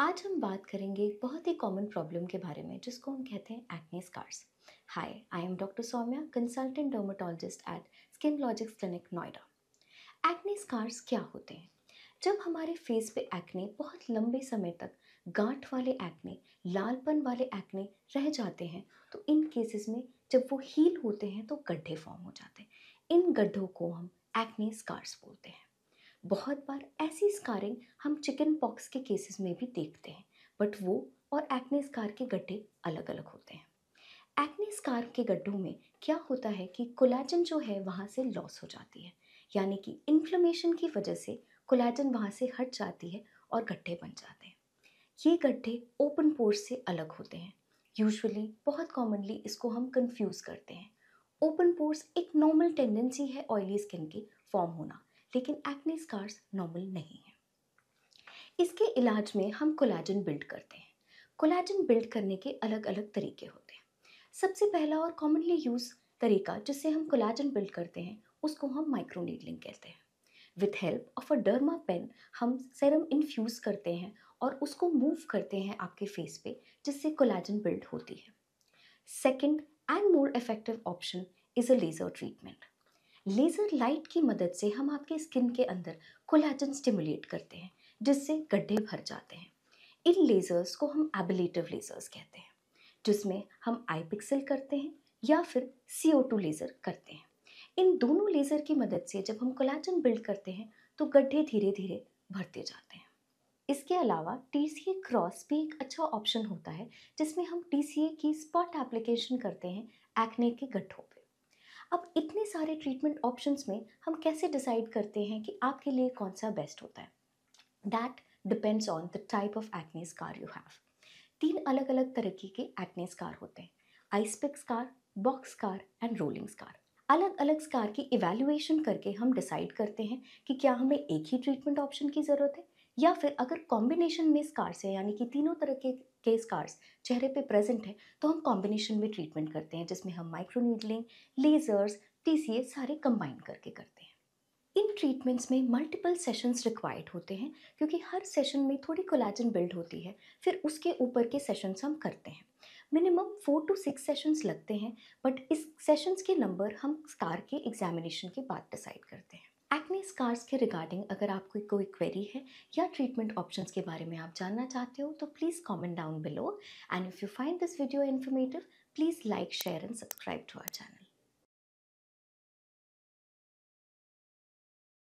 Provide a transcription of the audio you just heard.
आज हम बात करेंगे बहुत ही कॉमन प्रॉब्लम के बारे में जिसको हम कहते हैं acne scars hi I am doctor Saumya consultant dermatologist at skin logics clinic Noida acne scars क्या होते हैं जब हमारे फेस पे एक्ने बहुत लंबे समय तक गांठ वाले एक्ने लालपन वाले एक्ने रह जाते हैं तो इन केसेस में जब वो हील होते हैं तो गड्ढे फॉर्म हो जाते हैं इन गड्ढों को हम एक्ने स्कार्स बोलते हैं बहुत बार ऐसी स्कारिंग हम चिकन पॉक्स के केसेस में भी देखते हैं बट वो और एक्ने स्कार के गड्ढे अलग अलग होते हैं एक्ने स्कार के गड्ढों में क्या होता है कि कोलाजन जो है वहाँ से लॉस हो जाती है यानी कि इन्फ्लेमेशन की वजह से कोलाजन वहाँ से हट जाती है और गड्ढे बन जाते हैं ये गड्ढे ओपन पोर्स से अलग होते हैं यूजुअली बहुत कॉमनली इसको हम कंफ्यूज करते हैं ओपन पोर्स एक नॉर्मल टेंडेंसी है ऑयली स्किन की फॉर्म होना लेकिन एक्ने स्कार्स नॉर्मल नहीं है इसके इलाज में हम कोलाजन बिल्ड करते हैं कोलाजन बिल्ड करने के अलग अलग तरीके होते हैं सबसे पहला और कॉमनली यूज़ तरीका जिससे हम कोलाजन बिल्ड करते हैं उसको हम माइक्रोनीडलिंग कहते हैं with help of a derma pen हम सेरम इन्फ्यूज़ करते हैं और उसको मूव करते हैं आपके फेस पे जिससे कोलाजन बिल्ड होती है second and more effective option is a laser treatment laser light की मदद से हम आपके स्किन के अंदर कोलाजन स्टिमुलेट करते हैं जिससे गड्ढे भर जाते हैं इन लेज़र्स को हम एबिलेटिव लेज़र्स कहते हैं जिसमें हम आई पिक्सल करते हैं या फिर सी ओ टू लेज़र करते हैं इन दोनों लेज़र की मदद से जब हम कोलाजन बिल्ड करते हैं तो गड्ढे धीरे धीरे भरते जाते हैं इसके अलावा टी सी ए क्रॉस भी एक अच्छा ऑप्शन होता है जिसमें हम टी सी ए की स्पॉट एप्लीकेशन करते हैं एक्ने के गड्ढों पर अब इतने सारे ट्रीटमेंट ऑप्शंस में हम कैसे डिसाइड करते हैं कि आपके लिए कौन सा बेस्ट होता है that depends on the type of acne scar you have तीन अलग अलग तरीके के एक्ने स्कार होते हैं icepick scar boxcar and rolling scar अलग अलग स्कार की इवेल्यूएशन करके हम डिसाइड करते हैं कि क्या हमें एक ही ट्रीटमेंट ऑप्शन की ज़रूरत है या फिर अगर कॉम्बिनेशन में स्कार्स है यानी कि तीनों तरह के के स्कार्स चेहरे पे प्रेजेंट है तो हम कॉम्बिनेशन में ट्रीटमेंट करते हैं जिसमें हम माइक्रोनीडलिंग लेज़र्स टी सारे कंबाइन करके करते हैं इन ट्रीटमेंट्स में मल्टीपल सेशंस रिक्वायर्ड होते हैं क्योंकि हर सेशन में थोड़ी कोलाजन बिल्ड होती है फिर उसके ऊपर के सेशंस हम करते हैं minimum four to six sessions लगते हैं बट इस सेशंस के नंबर हम स्कार के एग्जामिनेशन के बाद डिसाइड करते हैं एक्ने स्कार्स के रिगार्डिंग अगर आपको कोई क्वेरी है या ट्रीटमेंट ऑप्शंस के बारे में आप जानना चाहते हो तो please comment down below and if you find this video informative please like share and subscribe to our channel